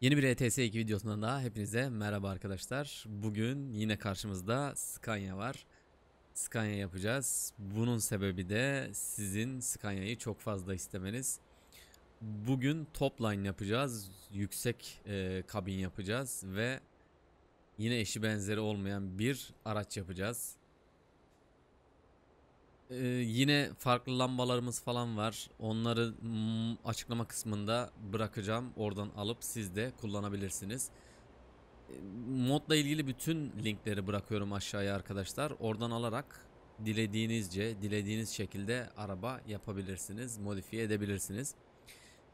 Yeni bir ETS2 videosundan daha hepinize merhaba arkadaşlar. Bugün yine karşımızda Scania var. Scania yapacağız. Bunun sebebi de sizin Scania'yı çok fazla istemeniz. Bugün top line yapacağız. Yüksek e, kabin yapacağız ve yine eşi benzeri olmayan bir araç yapacağız. Ee, yine farklı lambalarımız falan var. Onları mm, açıklama kısmında bırakacağım. Oradan alıp siz de kullanabilirsiniz. Ee, modla ilgili bütün linkleri bırakıyorum aşağıya arkadaşlar. Oradan alarak dilediğinizce, dilediğiniz şekilde araba yapabilirsiniz, modifiye edebilirsiniz.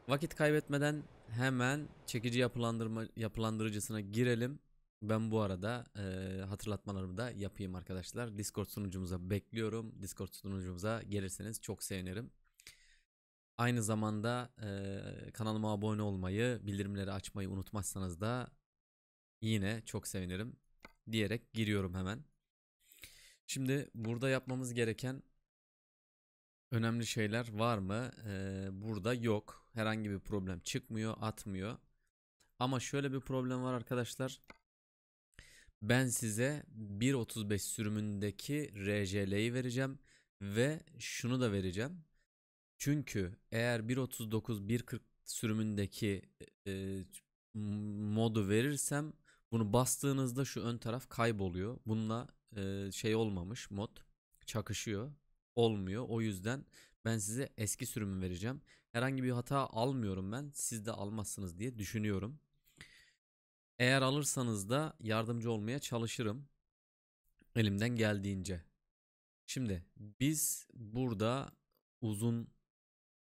Vakit kaybetmeden hemen çekici yapılandırma yapılandırıcısına girelim. Ben bu arada e, hatırlatmalarımı da yapayım arkadaşlar. Discord sunucumuza bekliyorum. Discord sunucumuza gelirseniz çok sevinirim. Aynı zamanda e, kanalıma abone olmayı, bildirimleri açmayı unutmazsanız da yine çok sevinirim diyerek giriyorum hemen. Şimdi burada yapmamız gereken önemli şeyler var mı? Ee, burada yok. Herhangi bir problem çıkmıyor, atmıyor. Ama şöyle bir problem var arkadaşlar. Ben size 1.35 sürümündeki RJL'yi vereceğim ve şunu da vereceğim. Çünkü eğer 1.39-1.40 sürümündeki e, e, modu verirsem bunu bastığınızda şu ön taraf kayboluyor. Bununla e, şey olmamış mod çakışıyor olmuyor. O yüzden ben size eski sürümü vereceğim. Herhangi bir hata almıyorum ben. Siz de almazsınız diye düşünüyorum. Eğer alırsanız da yardımcı olmaya çalışırım. Elimden geldiğince. Şimdi biz burada uzun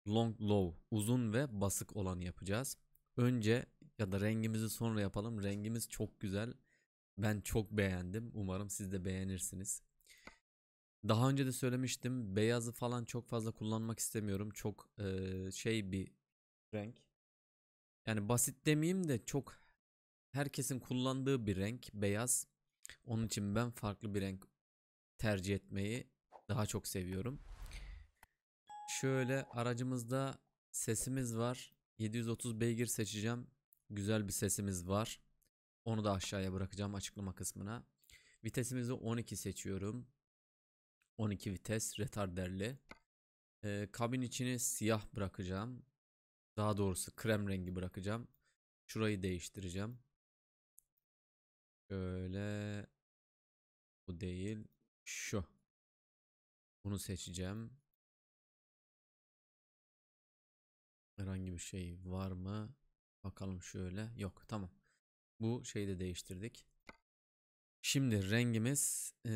long low uzun ve basık olanı yapacağız. Önce ya da rengimizi sonra yapalım. Rengimiz çok güzel. Ben çok beğendim. Umarım siz de beğenirsiniz. Daha önce de söylemiştim. Beyazı falan çok fazla kullanmak istemiyorum. Çok e, şey bir renk. Yani basit demeyeyim de çok herkesin kullandığı bir renk beyaz. Onun için ben farklı bir renk tercih etmeyi daha çok seviyorum. Şöyle aracımızda sesimiz var. 730 beygir seçeceğim. Güzel bir sesimiz var. Onu da aşağıya bırakacağım açıklama kısmına. Vitesimizi 12 seçiyorum. 12 vites retarderli. Ee, kabin içini siyah bırakacağım. Daha doğrusu krem rengi bırakacağım. Şurayı değiştireceğim. Şöyle bu değil şu. Bunu seçeceğim. Herhangi bir şey var mı? Bakalım şöyle. Yok tamam. Bu şeyi de değiştirdik. Şimdi rengimiz e,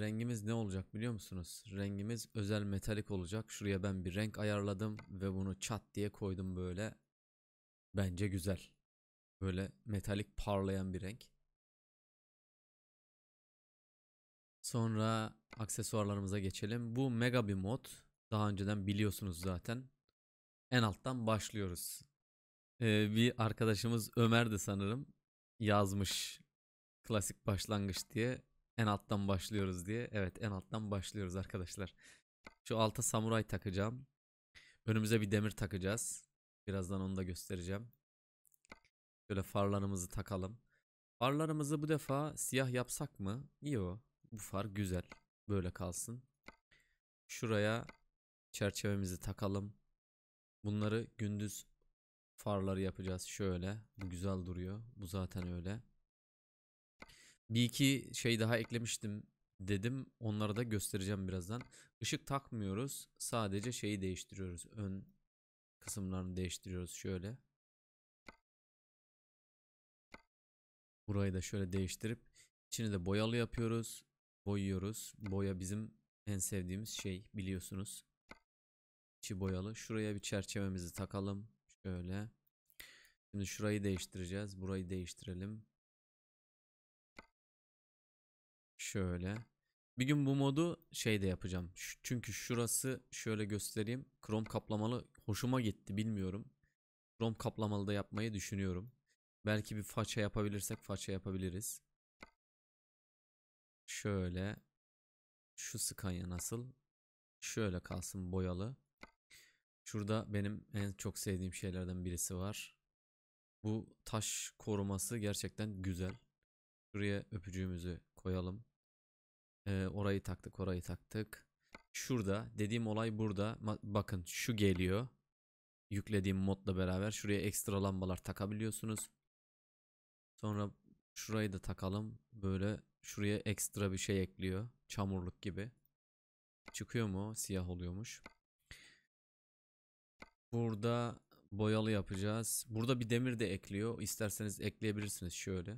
rengimiz ne olacak biliyor musunuz? Rengimiz özel metalik olacak. Şuraya ben bir renk ayarladım ve bunu çat diye koydum böyle. Bence güzel. Böyle metalik parlayan bir renk. Sonra aksesuarlarımıza geçelim. Bu mega bir mod. Daha önceden biliyorsunuz zaten. En alttan başlıyoruz. Ee, bir arkadaşımız Ömer de sanırım. Yazmış klasik başlangıç diye. En alttan başlıyoruz diye. Evet en alttan başlıyoruz arkadaşlar. Şu alta samuray takacağım. Önümüze bir demir takacağız. Birazdan onu da göstereceğim. Şöyle farlarımızı takalım. Farlarımızı bu defa siyah yapsak mı? İyi o. Bu far güzel. Böyle kalsın. Şuraya çerçevemizi takalım. Bunları gündüz farları yapacağız. Şöyle. Bu güzel duruyor. Bu zaten öyle. Bir iki şey daha eklemiştim dedim. Onları da göstereceğim birazdan. Işık takmıyoruz. Sadece şeyi değiştiriyoruz. Ön kısımlarını değiştiriyoruz. Şöyle. Burayı da şöyle değiştirip içini de boyalı yapıyoruz boyuyoruz. Boya bizim en sevdiğimiz şey biliyorsunuz. İçi boyalı. Şuraya bir çerçevemizi takalım. Şöyle. Şimdi şurayı değiştireceğiz. Burayı değiştirelim. Şöyle. Bir gün bu modu şey de yapacağım. Çünkü şurası şöyle göstereyim. Krom kaplamalı hoşuma gitti bilmiyorum. Krom kaplamalı da yapmayı düşünüyorum. Belki bir faça yapabilirsek faça yapabiliriz. Şöyle. Şu Scania nasıl? Şöyle kalsın boyalı. Şurada benim en çok sevdiğim şeylerden birisi var. Bu taş koruması gerçekten güzel. Şuraya öpücüğümüzü koyalım. Ee, orayı taktık, orayı taktık. Şurada dediğim olay burada. Bakın şu geliyor. Yüklediğim modla beraber şuraya ekstra lambalar takabiliyorsunuz. Sonra şurayı da takalım. Böyle Şuraya ekstra bir şey ekliyor. Çamurluk gibi. Çıkıyor mu? Siyah oluyormuş. Burada boyalı yapacağız. Burada bir demir de ekliyor. İsterseniz ekleyebilirsiniz şöyle.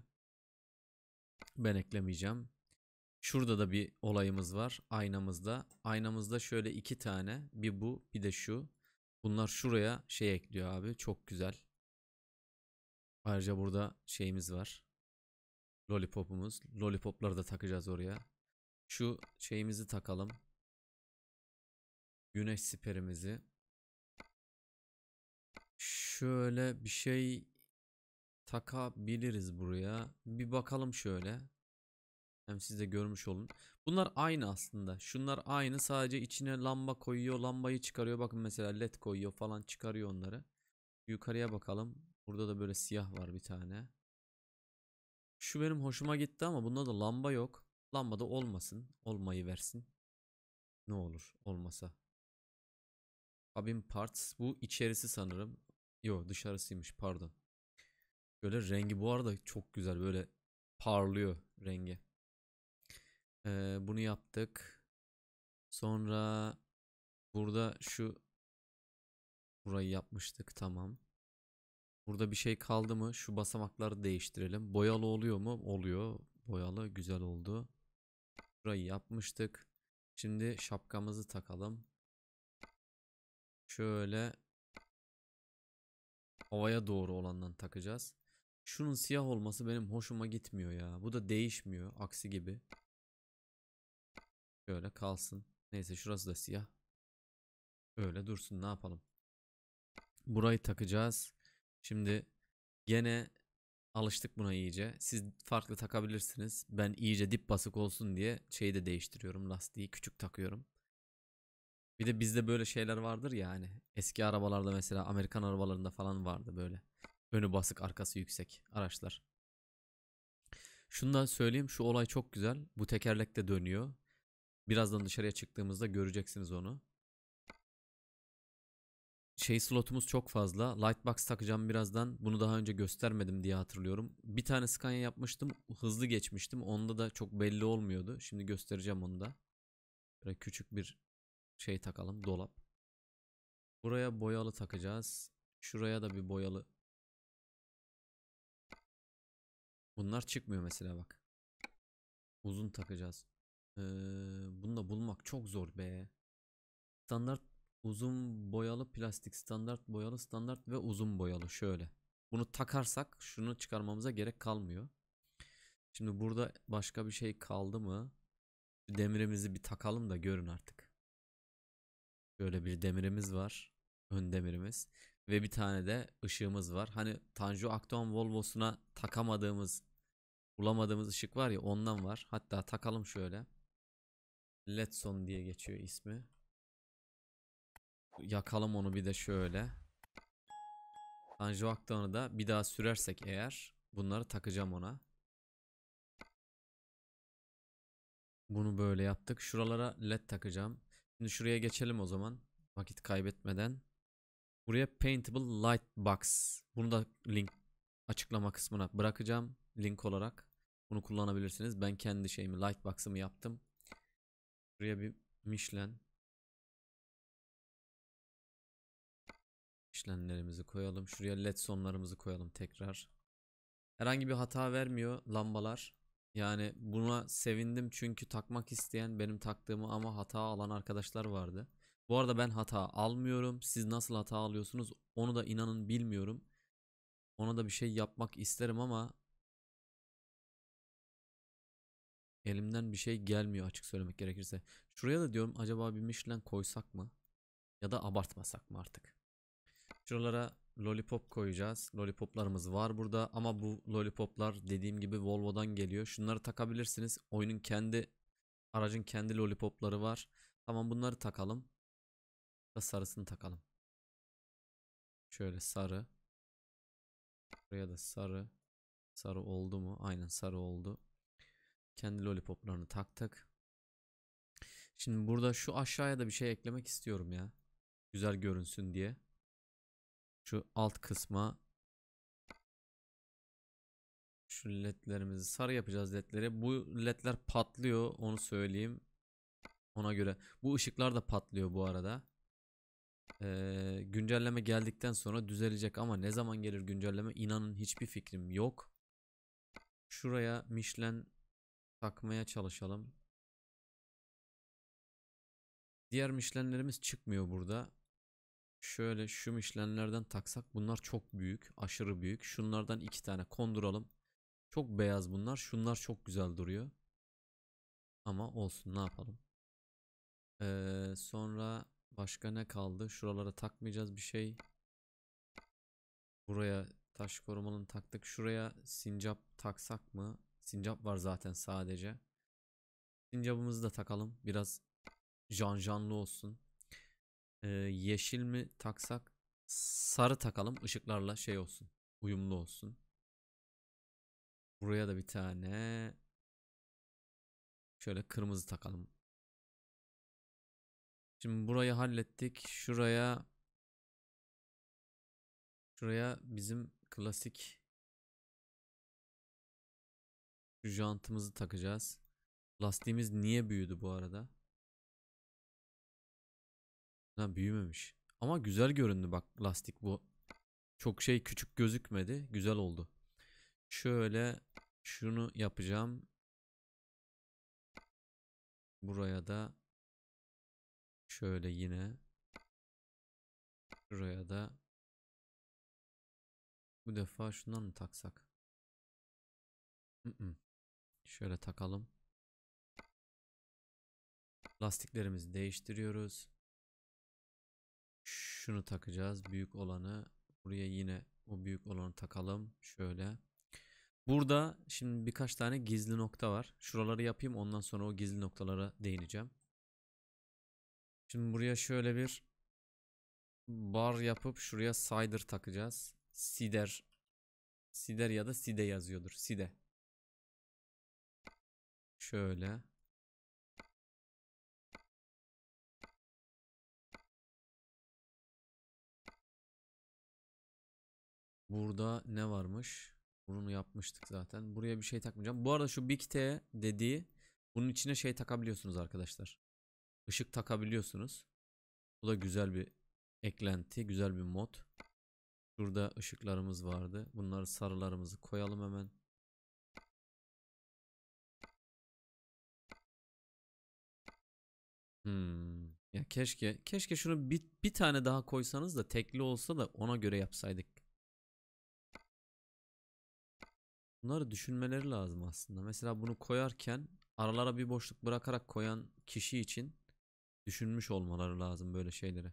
Ben eklemeyeceğim. Şurada da bir olayımız var aynamızda. Aynamızda şöyle iki tane. Bir bu bir de şu. Bunlar şuraya şey ekliyor abi. Çok güzel. Ayrıca burada şeyimiz var. Lollipopumuz. Lollipopları da takacağız oraya. Şu şeyimizi takalım. Güneş siperimizi. Şöyle bir şey takabiliriz buraya. Bir bakalım şöyle. Hem siz de görmüş olun. Bunlar aynı aslında. Şunlar aynı. Sadece içine lamba koyuyor. Lambayı çıkarıyor. Bakın mesela led koyuyor falan çıkarıyor onları. Yukarıya bakalım. Burada da böyle siyah var bir tane. Şu benim hoşuma gitti ama bunda da lamba yok. Lamba da olmasın. Olmayı versin. Ne olur olmasa. Cabin parts. Bu içerisi sanırım. Yo dışarısıymış pardon. Böyle rengi bu arada çok güzel. Böyle parlıyor rengi. Ee, bunu yaptık. Sonra burada şu burayı yapmıştık tamam. Burada bir şey kaldı mı? Şu basamakları değiştirelim. Boyalı oluyor mu? Oluyor. Boyalı güzel oldu. Burayı yapmıştık. Şimdi şapkamızı takalım. Şöyle havaya doğru olandan takacağız. Şunun siyah olması benim hoşuma gitmiyor ya. Bu da değişmiyor aksi gibi. Şöyle kalsın. Neyse şurası da siyah. Öyle dursun ne yapalım. Burayı takacağız. Şimdi gene alıştık buna iyice. Siz farklı takabilirsiniz. Ben iyice dip basık olsun diye şeyi de değiştiriyorum. Lastiği küçük takıyorum. Bir de bizde böyle şeyler vardır ya hani eski arabalarda mesela Amerikan arabalarında falan vardı böyle. Önü basık arkası yüksek araçlar. Şunu da söyleyeyim şu olay çok güzel. Bu tekerlek de dönüyor. Birazdan dışarıya çıktığımızda göreceksiniz onu şey slotumuz çok fazla. Lightbox takacağım birazdan. Bunu daha önce göstermedim diye hatırlıyorum. Bir tane scan yapmıştım. Hızlı geçmiştim. Onda da çok belli olmuyordu. Şimdi göstereceğim onu da. Böyle küçük bir şey takalım. Dolap. Buraya boyalı takacağız. Şuraya da bir boyalı. Bunlar çıkmıyor mesela bak. Uzun takacağız. Ee, bunu da bulmak çok zor be. Standart Uzun boyalı plastik standart boyalı standart ve uzun boyalı şöyle. Bunu takarsak şunu çıkarmamıza gerek kalmıyor. Şimdi burada başka bir şey kaldı mı? Demirimizi bir takalım da görün artık. Şöyle bir demirimiz var. Ön demirimiz. Ve bir tane de ışığımız var. Hani Tanju Akdoğan Volvo'suna takamadığımız, bulamadığımız ışık var ya ondan var. Hatta takalım şöyle. Letson diye geçiyor ismi. Yakalım onu bir de şöyle. Tanjuaktan'ı da bir daha sürersek eğer bunları takacağım ona. Bunu böyle yaptık. Şuralara led takacağım. Şimdi şuraya geçelim o zaman. Vakit kaybetmeden. Buraya Paintable Light Box. Bunu da link açıklama kısmına bırakacağım. Link olarak. Bunu kullanabilirsiniz. Ben kendi şeyimi Light Box'ımı yaptım. Buraya bir Michelin işlemlerimizi koyalım. Şuraya led sonlarımızı koyalım tekrar. Herhangi bir hata vermiyor lambalar. Yani buna sevindim çünkü takmak isteyen benim taktığımı ama hata alan arkadaşlar vardı. Bu arada ben hata almıyorum. Siz nasıl hata alıyorsunuz onu da inanın bilmiyorum. Ona da bir şey yapmak isterim ama elimden bir şey gelmiyor açık söylemek gerekirse. Şuraya da diyorum acaba bir Michelin koysak mı? Ya da abartmasak mı artık? Şuralara lollipop koyacağız. Lollipoplarımız var burada ama bu lollipoplar dediğim gibi Volvo'dan geliyor. Şunları takabilirsiniz. Oyunun kendi aracın kendi lollipopları var. Tamam bunları takalım. Da sarısını takalım. Şöyle sarı. Buraya da sarı. Sarı oldu mu? Aynen sarı oldu. Kendi lollipoplarını taktık. Şimdi burada şu aşağıya da bir şey eklemek istiyorum ya. Güzel görünsün diye. Şu alt kısma şu ledlerimizi sarı yapacağız ledleri. Bu ledler patlıyor onu söyleyeyim. Ona göre. Bu ışıklar da patlıyor bu arada. Ee, güncelleme geldikten sonra düzelecek ama ne zaman gelir güncelleme inanın hiçbir fikrim yok. Şuraya Michelin takmaya çalışalım. Diğer Michelin'lerimiz çıkmıyor burada. Şöyle şu işlemlerden taksak bunlar çok büyük. Aşırı büyük. Şunlardan iki tane konduralım. Çok beyaz bunlar. Şunlar çok güzel duruyor. Ama olsun ne yapalım. Ee, sonra başka ne kaldı? Şuralara takmayacağız bir şey. Buraya taş korumalını taktık. Şuraya sincap taksak mı? Sincap var zaten sadece. Sincapımızı da takalım. Biraz janjanlı olsun. Ee, yeşil mi taksak? Sarı takalım. ışıklarla şey olsun. Uyumlu olsun. Buraya da bir tane şöyle kırmızı takalım. Şimdi burayı hallettik. Şuraya şuraya bizim klasik jantımızı takacağız. Lastiğimiz niye büyüdü bu arada? Ha, büyümemiş. Ama güzel göründü bak lastik bu. Çok şey küçük gözükmedi. Güzel oldu. Şöyle şunu yapacağım. Buraya da şöyle yine şuraya da bu defa şundan mı taksak? Şöyle takalım. Lastiklerimizi değiştiriyoruz şunu takacağız. Büyük olanı buraya yine o büyük olanı takalım. Şöyle. Burada şimdi birkaç tane gizli nokta var. Şuraları yapayım ondan sonra o gizli noktalara değineceğim. Şimdi buraya şöyle bir bar yapıp şuraya cider takacağız. Sider. Sider ya da side yazıyordur. Side. Şöyle. Burada ne varmış? Bunu yapmıştık zaten. Buraya bir şey takmayacağım. Bu arada şu Big T dediği bunun içine şey takabiliyorsunuz arkadaşlar. Işık takabiliyorsunuz. Bu da güzel bir eklenti. Güzel bir mod. Şurada ışıklarımız vardı. Bunları sarılarımızı koyalım hemen. Hmm. Ya keşke keşke şunu bir, bir tane daha koysanız da tekli olsa da ona göre yapsaydık. Bunları düşünmeleri lazım aslında. Mesela bunu koyarken aralara bir boşluk bırakarak koyan kişi için düşünmüş olmaları lazım böyle şeyleri.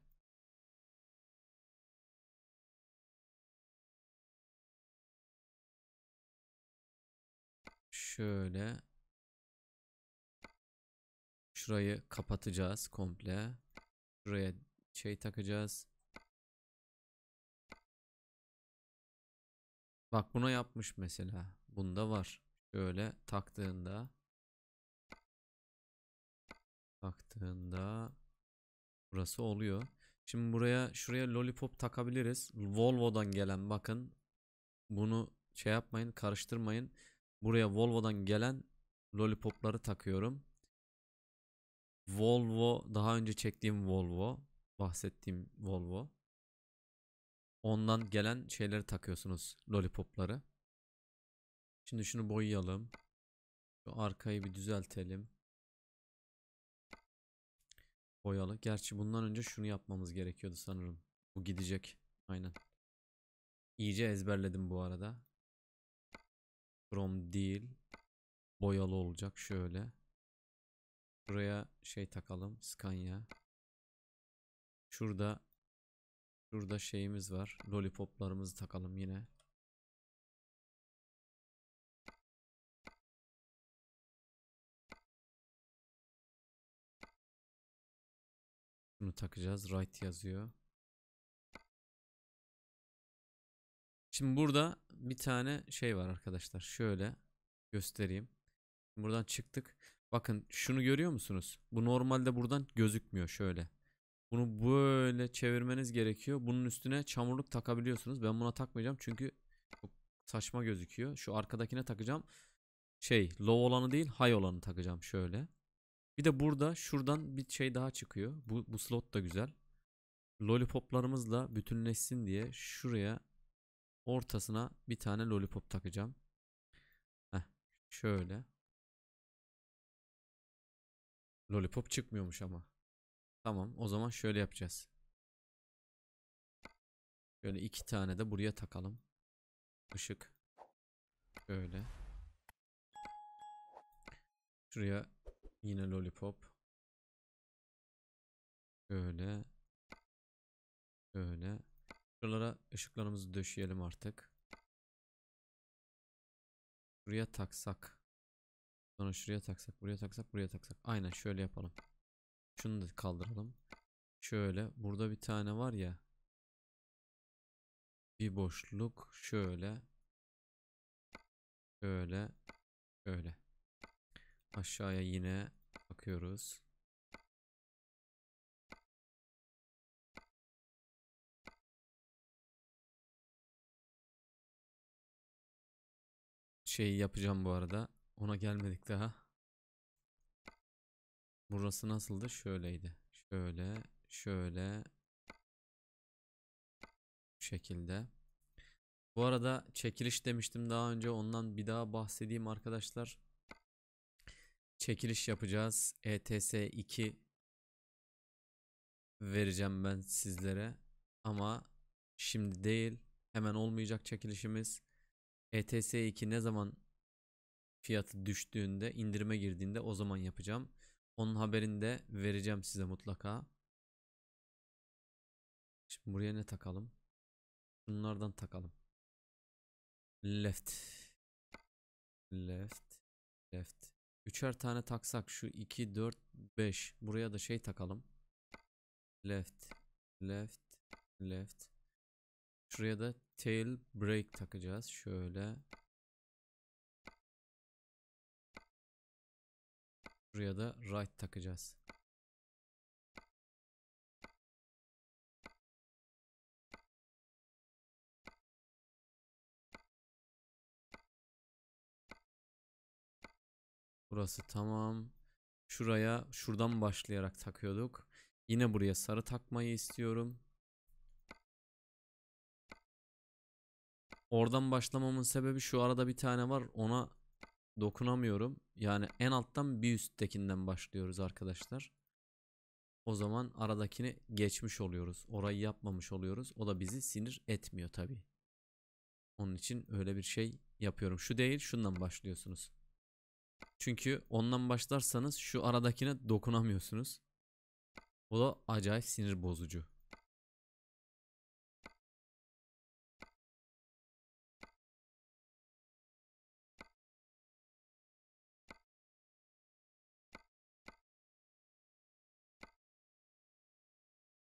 Şöyle şurayı kapatacağız komple. Şuraya şey takacağız. Bak buna yapmış mesela. Bunda var. Şöyle taktığında taktığında burası oluyor. Şimdi buraya şuraya lollipop takabiliriz. Volvo'dan gelen bakın. Bunu şey yapmayın, karıştırmayın. Buraya Volvo'dan gelen lollipopları takıyorum. Volvo daha önce çektiğim Volvo, bahsettiğim Volvo. Ondan gelen şeyleri takıyorsunuz. Lollipopları. Şimdi şunu boyayalım. Şu arkayı bir düzeltelim. Boyalı. Gerçi bundan önce şunu yapmamız gerekiyordu sanırım. Bu gidecek. Aynen. İyice ezberledim bu arada. From değil. Boyalı olacak şöyle. Buraya şey takalım. Scania. Şurada Şurada şeyimiz var. Lollipoplarımızı takalım yine. Bunu takacağız. Right yazıyor. Şimdi burada bir tane şey var arkadaşlar. Şöyle göstereyim. Buradan çıktık. Bakın şunu görüyor musunuz? Bu normalde buradan gözükmüyor şöyle. Bunu böyle çevirmeniz gerekiyor. Bunun üstüne çamurluk takabiliyorsunuz. Ben buna takmayacağım çünkü saçma gözüküyor. Şu arkadakine takacağım. Şey low olanı değil high olanı takacağım şöyle. Bir de burada şuradan bir şey daha çıkıyor. Bu, bu slot da güzel. Lollipoplarımızla bütünleşsin diye şuraya ortasına bir tane lollipop takacağım. Heh, şöyle. Lollipop çıkmıyormuş ama. Tamam o zaman şöyle yapacağız. Şöyle iki tane de buraya takalım. Işık. Böyle. Şuraya yine lollipop. Böyle. Böyle. Şuralara ışıklarımızı döşeyelim artık. Buraya taksak. Sonra şuraya taksak, buraya taksak, buraya taksak. Aynen şöyle yapalım. Şunu da kaldıralım. Şöyle burada bir tane var ya. Bir boşluk şöyle. Şöyle. Şöyle. Aşağıya yine bakıyoruz. Şey yapacağım bu arada. Ona gelmedik daha. Burası nasıldı? Şöyleydi. Şöyle, şöyle. Bu şekilde. Bu arada çekiliş demiştim daha önce. Ondan bir daha bahsedeyim arkadaşlar. Çekiliş yapacağız. ETS2 vereceğim ben sizlere. Ama şimdi değil. Hemen olmayacak çekilişimiz. ETS2 ne zaman fiyatı düştüğünde indirime girdiğinde o zaman yapacağım. Onun haberini de vereceğim size mutlaka. Şimdi buraya ne takalım? Bunlardan takalım. Left. Left. Left. Üçer tane taksak şu 2, 4, 5. Buraya da şey takalım. Left. Left. Left. Şuraya da tail break takacağız. Şöyle. Buraya da right takacağız. Burası tamam. Şuraya şuradan başlayarak takıyorduk. Yine buraya sarı takmayı istiyorum. Oradan başlamamın sebebi şu arada bir tane var. Ona dokunamıyorum. Yani en alttan bir üsttekinden başlıyoruz arkadaşlar. O zaman aradakini geçmiş oluyoruz. Orayı yapmamış oluyoruz. O da bizi sinir etmiyor tabi. Onun için öyle bir şey yapıyorum. Şu değil şundan başlıyorsunuz. Çünkü ondan başlarsanız şu aradakine dokunamıyorsunuz. O da acayip sinir bozucu.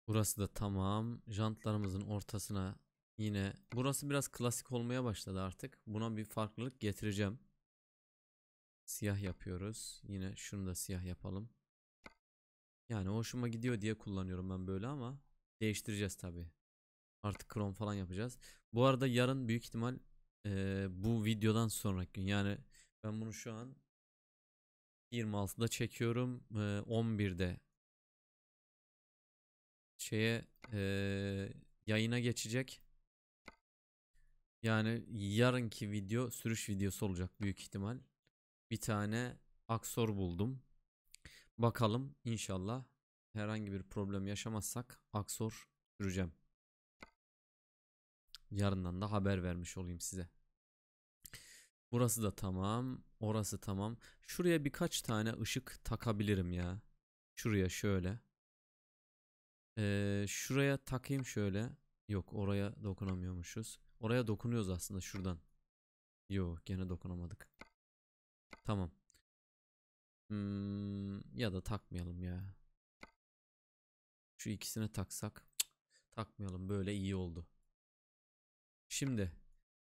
Burası da tamam. Jantlarımızın ortasına yine burası biraz klasik olmaya başladı artık. Buna bir farklılık getireceğim. Siyah yapıyoruz. Yine şunu da siyah yapalım. Yani hoşuma gidiyor diye kullanıyorum ben böyle ama değiştireceğiz tabi. Artık krom falan yapacağız. Bu arada yarın büyük ihtimal e, bu videodan sonraki gün yani ben bunu şu an 26'da çekiyorum. E, 11'de şeye e, yayına geçecek. Yani yarınki video sürüş videosu olacak büyük ihtimal. Bir tane aksor buldum. Bakalım inşallah herhangi bir problem yaşamazsak aksor süreceğim. Yarından da haber vermiş olayım size. Burası da tamam. Orası tamam. Şuraya birkaç tane ışık takabilirim ya. Şuraya şöyle. Ee, şuraya takayım şöyle. Yok oraya dokunamıyormuşuz. Oraya dokunuyoruz aslında şuradan. Yok gene dokunamadık. Tamam. Hmm, ya da takmayalım ya. Şu ikisine taksak. takmayalım böyle iyi oldu. Şimdi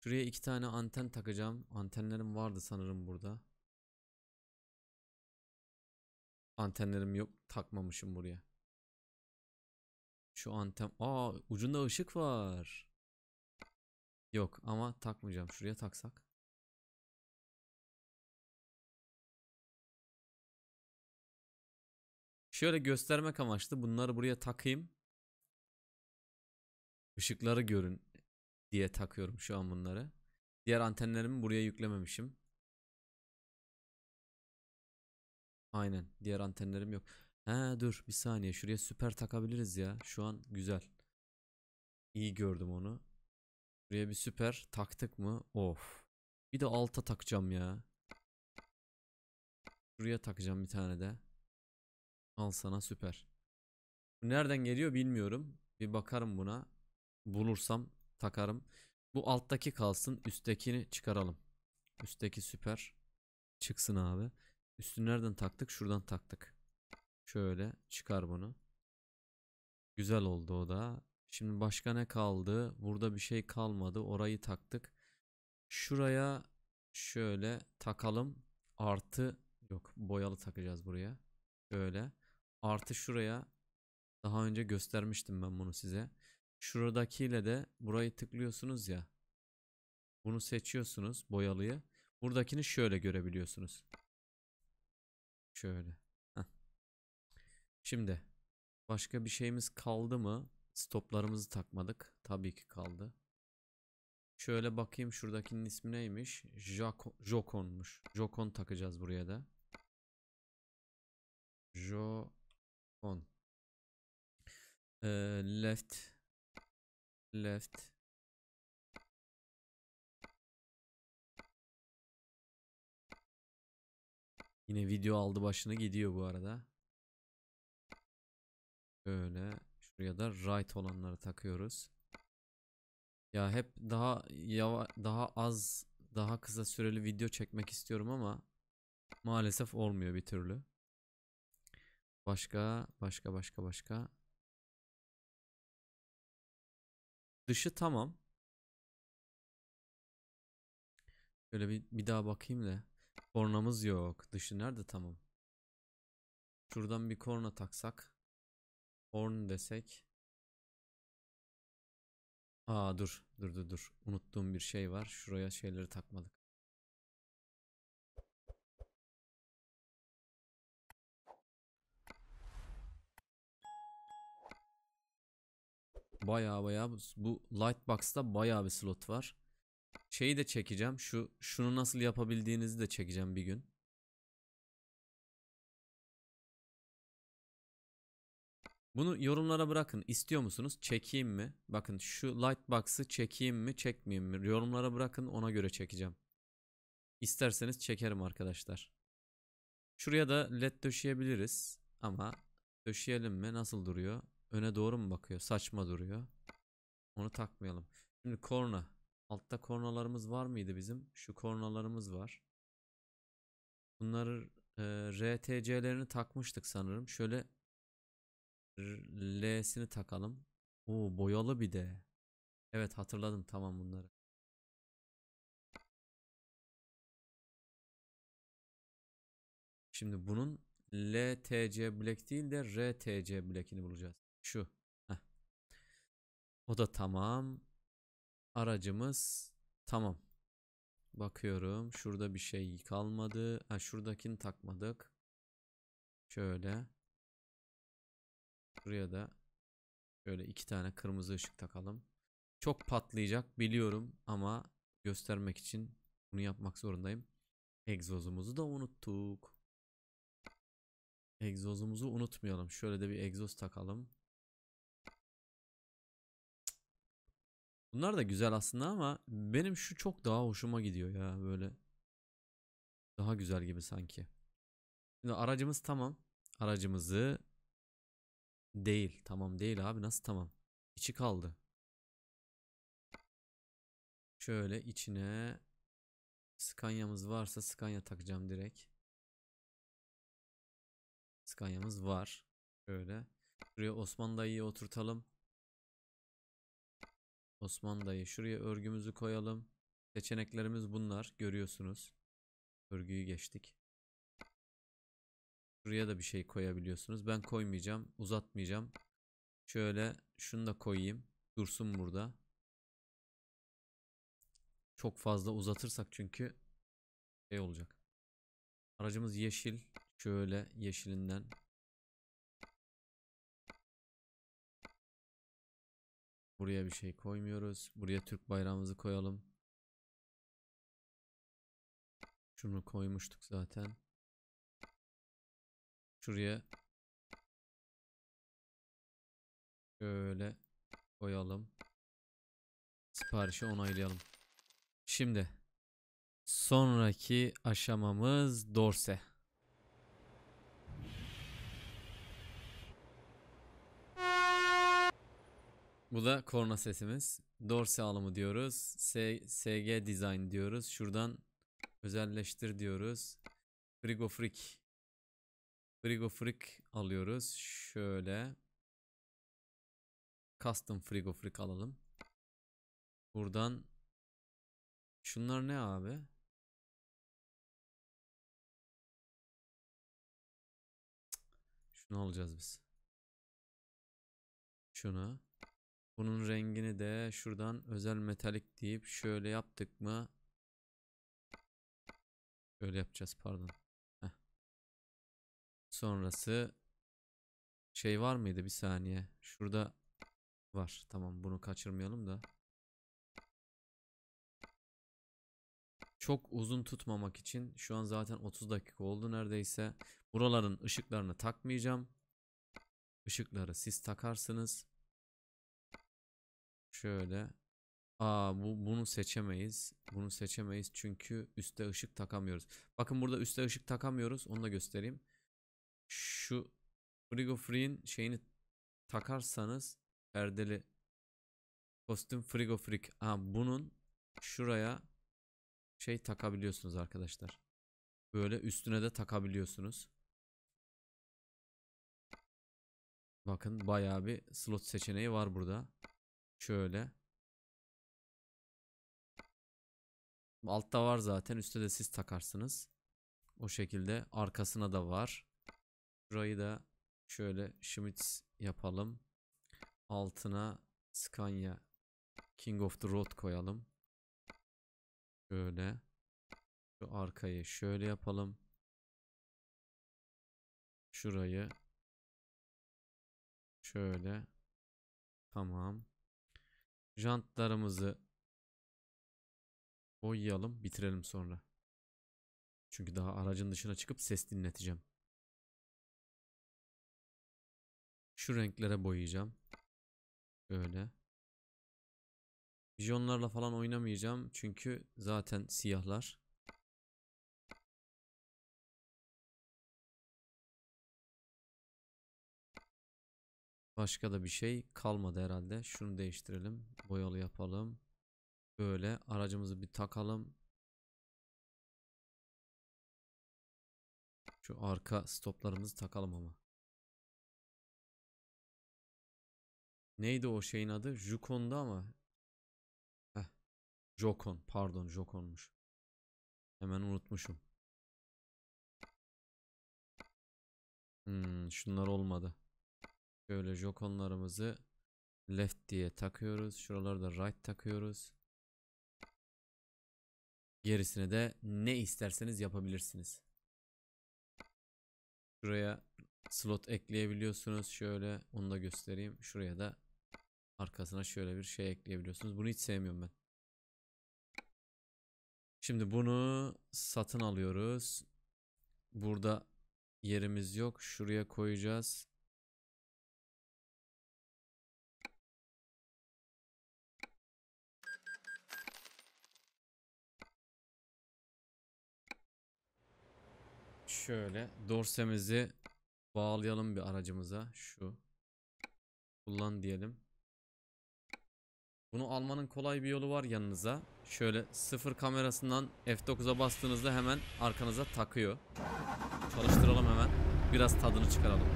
şuraya iki tane anten takacağım. Antenlerim vardı sanırım burada. Antenlerim yok takmamışım buraya. Şu anten... Aa ucunda ışık var. Yok ama takmayacağım. Şuraya taksak. Şöyle göstermek amaçlı bunları buraya takayım. Işıkları görün diye takıyorum şu an bunları. Diğer antenlerimi buraya yüklememişim. Aynen. Diğer antenlerim yok. He dur bir saniye şuraya süper takabiliriz ya. Şu an güzel. İyi gördüm onu. Buraya bir süper taktık mı? Of. Bir de alta takacağım ya. Şuraya takacağım bir tane de. Al sana süper. nereden geliyor bilmiyorum. Bir bakarım buna. Bulursam takarım. Bu alttaki kalsın. Üsttekini çıkaralım. Üstteki süper. Çıksın abi. Üstü nereden taktık? Şuradan taktık. Şöyle çıkar bunu. Güzel oldu o da. Şimdi başka ne kaldı? Burada bir şey kalmadı. Orayı taktık. Şuraya şöyle takalım. Artı yok boyalı takacağız buraya. böyle Artı şuraya daha önce göstermiştim ben bunu size. Şuradakiyle de burayı tıklıyorsunuz ya. Bunu seçiyorsunuz boyalıyı. Buradakini şöyle görebiliyorsunuz. Şöyle. Şimdi başka bir şeyimiz kaldı mı? Stoplarımızı takmadık. Tabii ki kaldı. Şöyle bakayım şuradakinin ismi neymiş? Jokon, Jokon'muş. Jokon takacağız buraya da. Jokon. Ee, left. Left. Yine video aldı başını gidiyor bu arada. Şöyle. Şuraya da right olanları takıyoruz. Ya hep daha yava, daha az daha kısa süreli video çekmek istiyorum ama maalesef olmuyor bir türlü. Başka başka başka başka. Dışı tamam. Şöyle bir, bir daha bakayım da. Kornamız yok. Dışı nerede tamam. Şuradan bir korna taksak. Horn desek. Aa dur dur dur dur. Unuttuğum bir şey var. Şuraya şeyleri takmadık. Baya baya bu lightbox'ta baya bir slot var. Şeyi de çekeceğim. Şu şunu nasıl yapabildiğinizi de çekeceğim bir gün. Bunu yorumlara bırakın. İstiyor musunuz? Çekeyim mi? Bakın şu lightbox'ı çekeyim mi çekmeyeyim mi? Yorumlara bırakın ona göre çekeceğim. İsterseniz çekerim arkadaşlar. Şuraya da led döşeyebiliriz. Ama döşeyelim mi? Nasıl duruyor? Öne doğru mu bakıyor? Saçma duruyor. Onu takmayalım. Şimdi korna. Altta kornalarımız var mıydı bizim? Şu kornalarımız var. Bunları e, RTC'lerini takmıştık sanırım. Şöyle L'sini takalım. O boyalı bir de. Evet hatırladım tamam bunları. Şimdi bunun LTC Black değil de RTC Black'ini bulacağız. Şu. Heh. O da tamam. Aracımız tamam. Bakıyorum. Şurada bir şey kalmadı. Ha şuradakini takmadık. Şöyle. Buraya da şöyle iki tane kırmızı ışık takalım. Çok patlayacak biliyorum ama göstermek için bunu yapmak zorundayım. Egzozumuzu da unuttuk. Egzozumuzu unutmayalım. Şöyle de bir egzoz takalım. Bunlar da güzel aslında ama benim şu çok daha hoşuma gidiyor ya böyle. Daha güzel gibi sanki. Şimdi aracımız tamam. Aracımızı Değil. Tamam değil abi. Nasıl tamam? İçi kaldı. Şöyle içine Scania'mız varsa Scania takacağım direkt. Scania'mız var. Şöyle. Şuraya Osman dayıyı oturtalım. Osman dayı. Şuraya örgümüzü koyalım. Seçeneklerimiz bunlar. Görüyorsunuz. Örgüyü geçtik. Şuraya da bir şey koyabiliyorsunuz. Ben koymayacağım. Uzatmayacağım. Şöyle şunu da koyayım. Dursun burada. Çok fazla uzatırsak çünkü şey olacak. Aracımız yeşil. Şöyle yeşilinden. Buraya bir şey koymuyoruz. Buraya Türk bayrağımızı koyalım. Şunu koymuştuk zaten. Şuraya şöyle koyalım. Siparişi onaylayalım. Şimdi sonraki aşamamız dorse. Bu da korna sesimiz. Dorse alımı diyoruz. S SG design diyoruz. Şuradan özelleştir diyoruz. Frigo Freak Frigo Frigofrik alıyoruz. Şöyle. Custom frigo frigofrik alalım. Buradan şunlar ne abi? Şunu alacağız biz. Şunu. Bunun rengini de şuradan özel metalik deyip şöyle yaptık mı? Öyle yapacağız pardon. Sonrası şey var mıydı bir saniye? Şurada var. Tamam bunu kaçırmayalım da. Çok uzun tutmamak için şu an zaten 30 dakika oldu neredeyse. Buraların ışıklarını takmayacağım. Işıkları siz takarsınız. Şöyle. Aa bu, bunu seçemeyiz. Bunu seçemeyiz çünkü üstte ışık takamıyoruz. Bakın burada üstte ışık takamıyoruz. Onu da göstereyim şu Frigo Free'in şeyini takarsanız perdeli kostüm Frigo Freak. Ha bunun şuraya şey takabiliyorsunuz arkadaşlar. Böyle üstüne de takabiliyorsunuz. Bakın bayağı bir slot seçeneği var burada. Şöyle. Altta var zaten. Üstte de siz takarsınız. O şekilde arkasına da var. Burayı da şöyle Schmitz yapalım. Altına Scania King of the Road koyalım. Şöyle. Şu arkayı şöyle yapalım. Şurayı şöyle. Tamam. Jantlarımızı boyayalım, bitirelim sonra. Çünkü daha aracın dışına çıkıp ses dinleteceğim. Şu renklere boyayacağım. Böyle. Vijonlarla falan oynamayacağım. Çünkü zaten siyahlar. Başka da bir şey kalmadı herhalde. Şunu değiştirelim. Boyalı yapalım. Böyle aracımızı bir takalım. Şu arka stoplarımızı takalım ama. Neydi o şeyin adı? Jukon'da ama. Heh. Jokon. Pardon Jokon'muş. Hemen unutmuşum. Hmm, şunlar olmadı. Şöyle Jokon'larımızı left diye takıyoruz. Şuralarda right takıyoruz. Gerisine de ne isterseniz yapabilirsiniz. Şuraya slot ekleyebiliyorsunuz. Şöyle onu da göstereyim. Şuraya da Arkasına şöyle bir şey ekleyebiliyorsunuz. Bunu hiç sevmiyorum ben. Şimdi bunu satın alıyoruz. Burada yerimiz yok. Şuraya koyacağız. Şöyle dorsemizi bağlayalım bir aracımıza. Şu. Kullan diyelim. Bunu almanın kolay bir yolu var yanınıza. Şöyle sıfır kamerasından F9'a bastığınızda hemen arkanıza takıyor. Çalıştıralım hemen. Biraz tadını çıkaralım.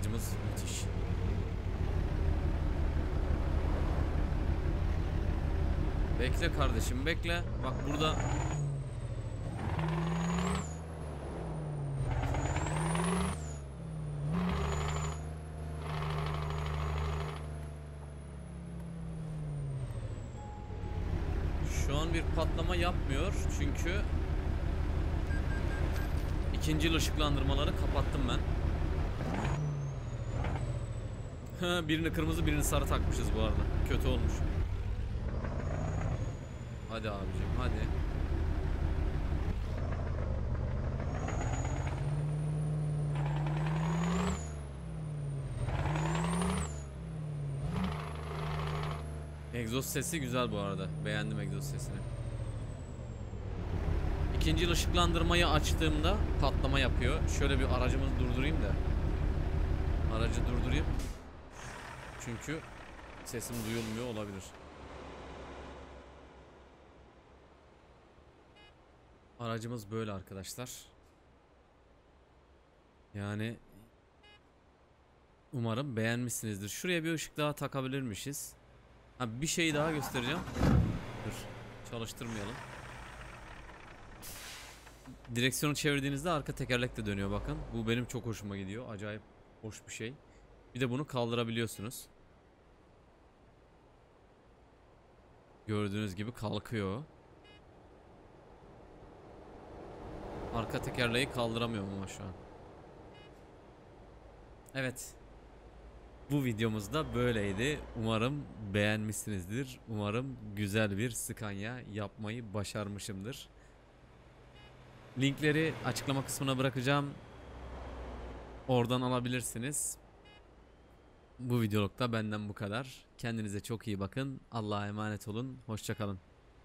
Virajımız müthiş. Bekle kardeşim bekle. Bak burada Şu an bir patlama yapmıyor çünkü ikinci ışıklandırmaları kapattım ben birini kırmızı birini sarı takmışız bu arada. Kötü olmuş. Hadi abicim hadi. Egzoz sesi güzel bu arada. Beğendim egzoz sesini. İkinci yıl ışıklandırmayı açtığımda patlama yapıyor. Şöyle bir aracımızı durdurayım da. Aracı durdurayım. Çünkü sesim duyulmuyor olabilir. Aracımız böyle arkadaşlar. Yani umarım beğenmişsinizdir. Şuraya bir ışık daha takabilirmişiz. Ha bir şeyi daha göstereceğim. Dur. Çalıştırmayalım. Direksiyonu çevirdiğinizde arka tekerlek de dönüyor bakın. Bu benim çok hoşuma gidiyor. Acayip hoş bir şey. Bir de bunu kaldırabiliyorsunuz. Gördüğünüz gibi kalkıyor. Arka tekerleği kaldıramıyorum ama şu an. Evet. Bu videomuz da böyleydi. Umarım beğenmişsinizdir. Umarım güzel bir Scania yapmayı başarmışımdır. Linkleri açıklama kısmına bırakacağım. Oradan alabilirsiniz. Bu videolukta benden bu kadar. Kendinize çok iyi bakın. Allah'a emanet olun. Hoşçakalın.